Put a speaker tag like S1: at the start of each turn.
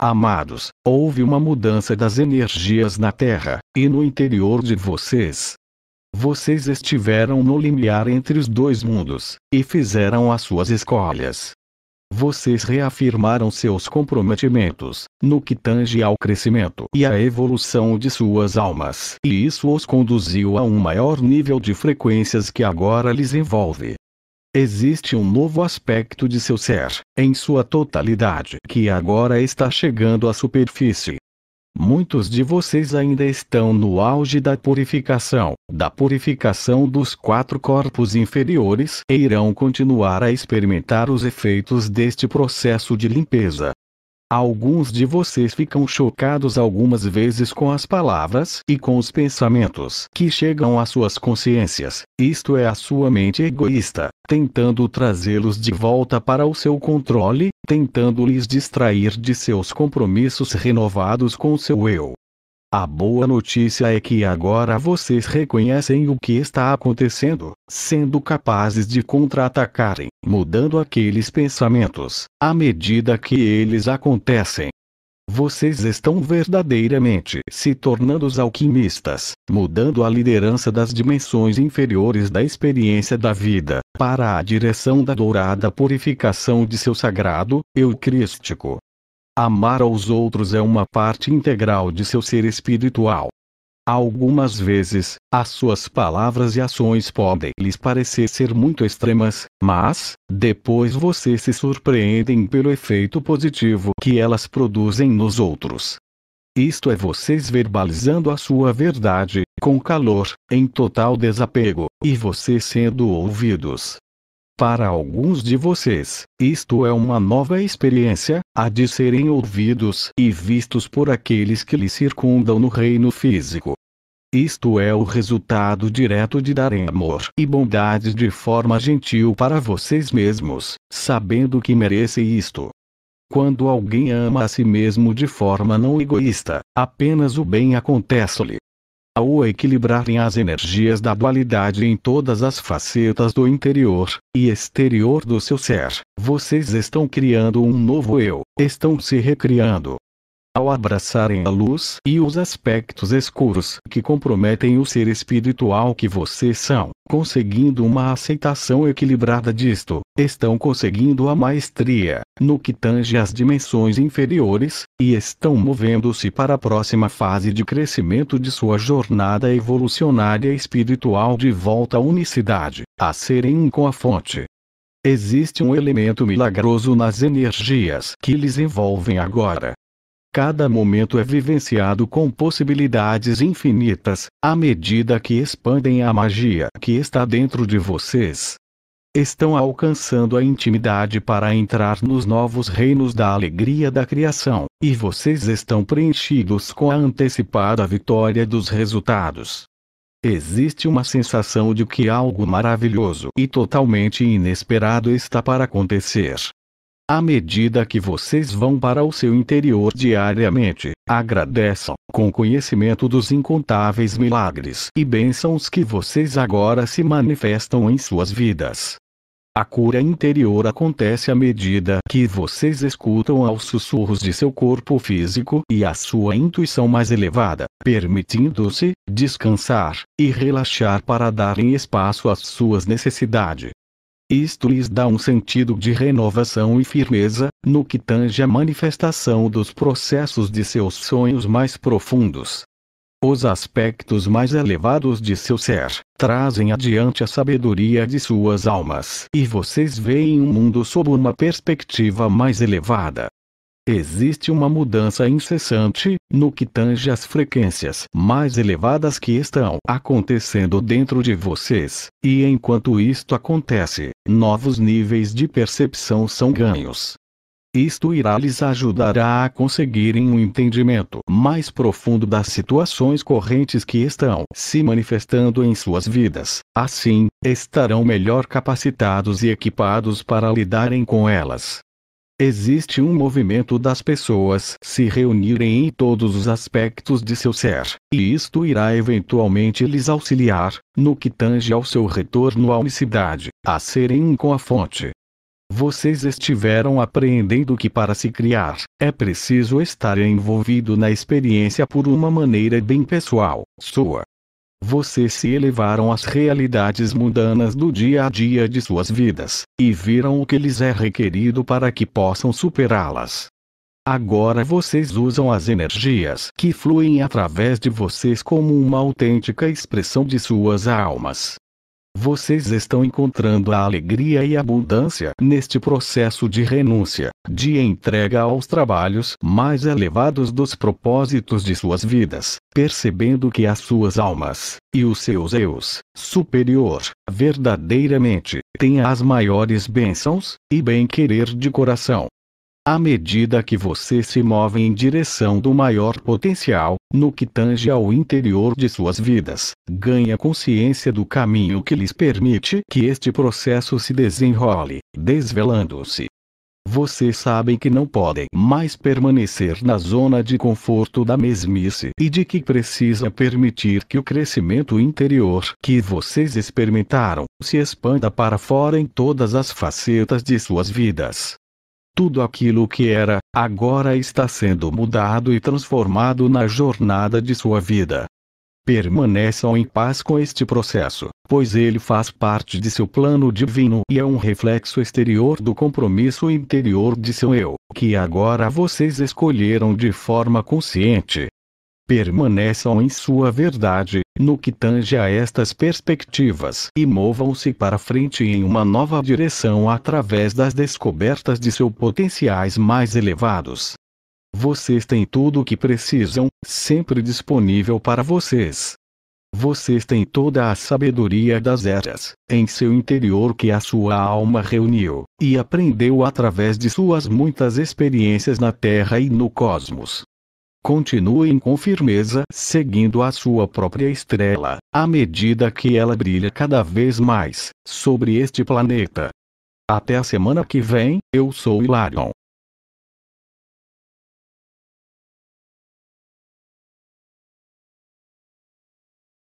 S1: Amados, houve uma mudança das energias na Terra, e no interior de vocês. Vocês estiveram no limiar entre os dois mundos, e fizeram as suas escolhas. Vocês reafirmaram seus comprometimentos, no que tange ao crescimento e à evolução de suas almas, e isso os conduziu a um maior nível de frequências que agora lhes envolve. Existe um novo aspecto de seu ser, em sua totalidade, que agora está chegando à superfície. Muitos de vocês ainda estão no auge da purificação, da purificação dos quatro corpos inferiores e irão continuar a experimentar os efeitos deste processo de limpeza, Alguns de vocês ficam chocados algumas vezes com as palavras e com os pensamentos que chegam às suas consciências, isto é, a sua mente egoísta, tentando trazê-los de volta para o seu controle, tentando lhes distrair de seus compromissos renovados com seu eu. A boa notícia é que agora vocês reconhecem o que está acontecendo, sendo capazes de contra-atacarem, mudando aqueles pensamentos, à medida que eles acontecem. Vocês estão verdadeiramente se tornando os alquimistas, mudando a liderança das dimensões inferiores da experiência da vida, para a direção da dourada purificação de seu sagrado, eucrístico, Amar aos outros é uma parte integral de seu ser espiritual. Algumas vezes, as suas palavras e ações podem lhes parecer ser muito extremas, mas, depois vocês se surpreendem pelo efeito positivo que elas produzem nos outros. Isto é vocês verbalizando a sua verdade, com calor, em total desapego, e vocês sendo ouvidos. Para alguns de vocês, isto é uma nova experiência, a de serem ouvidos e vistos por aqueles que lhe circundam no reino físico. Isto é o resultado direto de darem amor e bondade de forma gentil para vocês mesmos, sabendo que merecem isto. Quando alguém ama a si mesmo de forma não egoísta, apenas o bem acontece-lhe ao equilibrarem as energias da dualidade em todas as facetas do interior e exterior do seu ser, vocês estão criando um novo eu, estão se recriando, ao abraçarem a luz e os aspectos escuros que comprometem o ser espiritual que vocês são, conseguindo uma aceitação equilibrada disto, estão conseguindo a maestria no que tange às dimensões inferiores e estão movendo-se para a próxima fase de crescimento de sua jornada evolucionária espiritual de volta à unicidade, a serem um com a fonte. Existe um elemento milagroso nas energias que lhes envolvem agora, Cada momento é vivenciado com possibilidades infinitas, à medida que expandem a magia que está dentro de vocês. Estão alcançando a intimidade para entrar nos novos reinos da alegria da criação, e vocês estão preenchidos com a antecipada vitória dos resultados. Existe uma sensação de que algo maravilhoso e totalmente inesperado está para acontecer. À medida que vocês vão para o seu interior diariamente, agradeçam, com conhecimento dos incontáveis milagres e bênçãos que vocês agora se manifestam em suas vidas. A cura interior acontece à medida que vocês escutam aos sussurros de seu corpo físico e a sua intuição mais elevada, permitindo-se descansar e relaxar para darem espaço às suas necessidades isto lhes dá um sentido de renovação e firmeza, no que tange a manifestação dos processos de seus sonhos mais profundos. Os aspectos mais elevados de seu ser trazem adiante a sabedoria de suas almas e vocês veem o mundo sob uma perspectiva mais elevada existe uma mudança incessante, no que tange às frequências mais elevadas que estão acontecendo dentro de vocês, e enquanto isto acontece, novos níveis de percepção são ganhos. Isto irá lhes ajudar a conseguirem um entendimento mais profundo das situações correntes que estão se manifestando em suas vidas. Assim, estarão melhor capacitados e equipados para lidarem com elas. Existe um movimento das pessoas se reunirem em todos os aspectos de seu ser, e isto irá eventualmente lhes auxiliar, no que tange ao seu retorno à unicidade, a serem um com a fonte. Vocês estiveram apreendendo que para se criar, é preciso estar envolvido na experiência por uma maneira bem pessoal, sua, vocês se elevaram às realidades mundanas do dia a dia de suas vidas, e viram o que lhes é requerido para que possam superá-las. Agora vocês usam as energias que fluem através de vocês como uma autêntica expressão de suas almas, vocês estão encontrando a alegria e abundância neste processo de renúncia, de entrega aos trabalhos mais elevados dos propósitos de suas vidas, percebendo que as suas almas e os seus eus superior verdadeiramente têm as maiores bênçãos e bem-querer de coração à medida que você se move em direção do maior potencial, no que tange ao interior de suas vidas, ganha consciência do caminho que lhes permite que este processo se desenrole, desvelando-se. Vocês sabem que não podem mais permanecer na zona de conforto da mesmice e de que precisa permitir que o crescimento interior que vocês experimentaram se expanda para fora em todas as facetas de suas vidas, tudo aquilo que era, agora está sendo mudado e transformado na jornada de sua vida. Permaneçam em paz com este processo, pois ele faz parte de seu plano divino e é um reflexo exterior do compromisso interior de seu eu, que agora vocês escolheram de forma consciente permaneçam em sua verdade, no que tange a estas perspectivas e movam-se para frente em uma nova direção através das descobertas de seus potenciais mais elevados. Vocês têm tudo o que precisam, sempre disponível para vocês. Vocês têm toda a sabedoria das eras, em seu interior que a sua alma reuniu, e aprendeu através de suas muitas experiências na Terra e no cosmos. Continuem com firmeza seguindo a sua própria estrela, à medida que ela brilha cada vez mais sobre este planeta. Até a semana que vem, eu sou Hilarion.